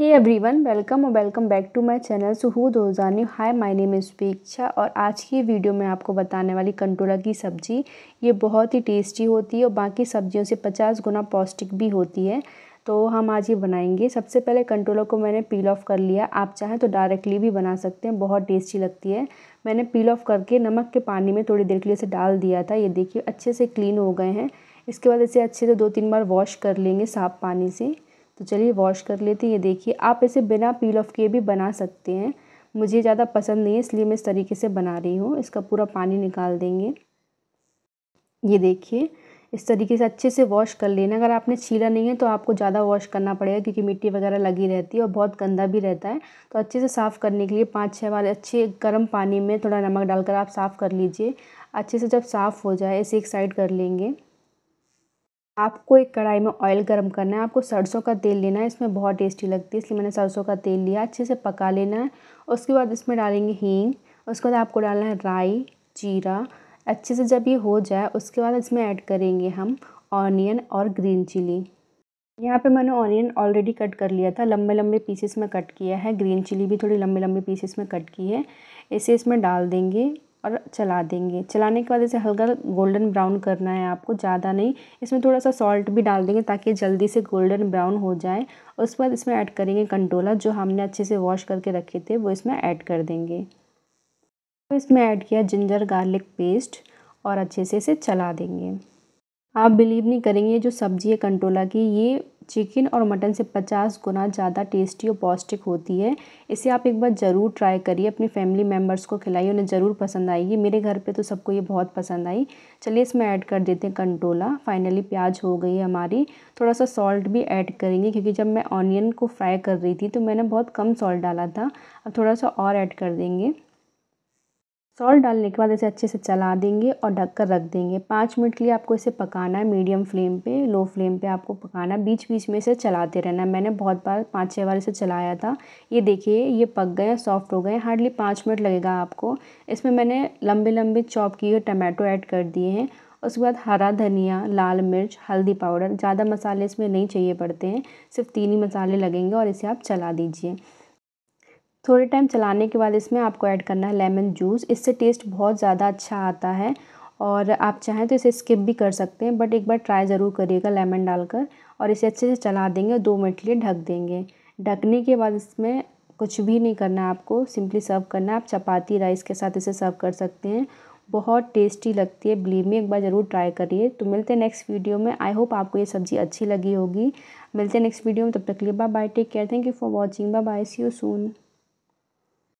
हे everyone welcome और welcome back to my channel सुहूद रोज़ानी हाय माय नेम इज़ पीक्षा और आज की वीडियो में आपको बताने वाली कंटोला की सब्ज़ी ये बहुत ही टेस्टी होती है और बाकी सब्जियों से 50 गुना पौष्टिक भी होती है तो हम आज ये बनाएंगे सबसे पहले कंटोला को मैंने पील ऑफ़ कर लिया आप चाहें तो डायरेक्टली भी बना सकते हैं बहुत टेस्टी लगती है मैंने पील ऑफ़ करके नमक के पानी में थोड़ी देर के लिए इसे डाल दिया था ये देखिए अच्छे से क्लीन हो गए हैं इसके बाद इसे अच्छे से दो तीन बार वॉश कर लेंगे साफ़ पानी से तो चलिए वॉश कर लेते हैं ये देखिए आप इसे बिना पील ऑफ किए भी बना सकते हैं मुझे ज़्यादा पसंद नहीं है इसलिए मैं इस तरीके से बना रही हूँ इसका पूरा पानी निकाल देंगे ये देखिए इस तरीके से अच्छे से वॉश कर लेना अगर आपने छीला नहीं है तो आपको ज़्यादा वॉश करना पड़ेगा क्योंकि मिट्टी वगैरह लगी रहती है और बहुत गंदा भी रहता है तो अच्छे से साफ़ करने के लिए पाँच छः बार अच्छे गर्म पानी में थोड़ा नमक डालकर आप साफ़ कर लीजिए अच्छे से जब साफ़ हो जाए इसे एक साइड कर लेंगे आपको एक कढ़ाई में ऑयल गर्म करना है आपको सरसों का तेल लेना है इसमें बहुत टेस्टी लगती है इसलिए मैंने सरसों का तेल लिया अच्छे से पका लेना है उसके बाद इसमें डालेंगे हींग उसके बाद आपको डालना है राई जीरा अच्छे से जब ये हो जाए उसके बाद इसमें ऐड करेंगे हम ऑनियन और ग्रीन चिली यहाँ पे मैंने ऑनियन ऑलरेडी कट कर लिया था लंबे लंबे पीसेस में कट किया है ग्रीन चिली भी थोड़ी लंबे लंबे पीसेस में कट की है इसे इसमें डाल देंगे और चला देंगे चलाने के बाद इसे हल्का गोल्डन ब्राउन करना है आपको ज़्यादा नहीं इसमें थोड़ा सा सॉल्ट भी डाल देंगे ताकि जल्दी से गोल्डन ब्राउन हो जाए और उसके बाद इसमें ऐड करेंगे कंटोला जो हमने अच्छे से वॉश करके रखे थे वो इसमें ऐड कर देंगे तो इसमें ऐड किया जिंजर गार्लिक पेस्ट और अच्छे से इसे चला देंगे आप बिलीव नहीं करेंगे जो सब्ज़ी है कंटोला की ये चिकन और मटन से पचास गुना ज़्यादा टेस्टी और पौष्टिक होती है इसे आप एक बार ज़रूर ट्राई करिए अपनी फैमिली मेम्बर्स को खिलाइए उन्हें ज़रूर पसंद आएगी मेरे घर पे तो सबको ये बहुत पसंद आई चलिए इसमें ऐड कर देते हैं कंटोला फाइनली प्याज हो गई है हमारी थोड़ा सा सॉल्ट भी ऐड करेंगे क्योंकि जब मैं ऑनियन को फ्राई कर रही थी तो मैंने बहुत कम सॉल्ट डाला था अब थोड़ा सा और ऐड कर देंगे सॉल्ट डालने के बाद इसे अच्छे से चला देंगे और ढक कर रख देंगे पाँच मिनट के लिए आपको इसे पकाना है मीडियम फ्लेम पे लो फ्लेम पे आपको पकाना बीच बीच में इसे चलाते रहना मैंने बहुत बार पाँच छः बार इसे चलाया था ये देखिए ये पक गए सॉफ्ट हो गए हार्डली पाँच मिनट लगेगा आपको इसमें मैंने लंबे लंबे चॉप किए टमाटो ऐड कर दिए हैं उसके बाद हरा धनिया लाल मिर्च हल्दी पाउडर ज़्यादा मसाले इसमें नहीं चाहिए पड़ते हैं सिर्फ तीन ही मसाले लगेंगे और इसे आप चला दीजिए थोड़े टाइम चलाने के बाद इसमें आपको ऐड करना है लेमन जूस इससे टेस्ट बहुत ज़्यादा अच्छा आता है और आप चाहें तो इसे स्किप भी कर सकते हैं बट एक बार ट्राई ज़रूर करिएगा लेमन डालकर और इसे अच्छे से चला देंगे और दो मिनट के लिए ढक देंगे ढकने के बाद इसमें कुछ भी नहीं करना आपको सिंपली सर्व करना है आप चपाती राइस के साथ इसे सर्व कर सकते हैं बहुत टेस्टी लगती है बिलीव में एक बार ज़रूर ट्राई करिए तो मिलते हैं नेक्स्ट वीडियो में आई होप आपको ये सब्ज़ी अच्छी लगी होगी मिलते हैं नेक्स्ट वीडियो में तब तक लिए bye bye take care thank you for watching bye bye see you soon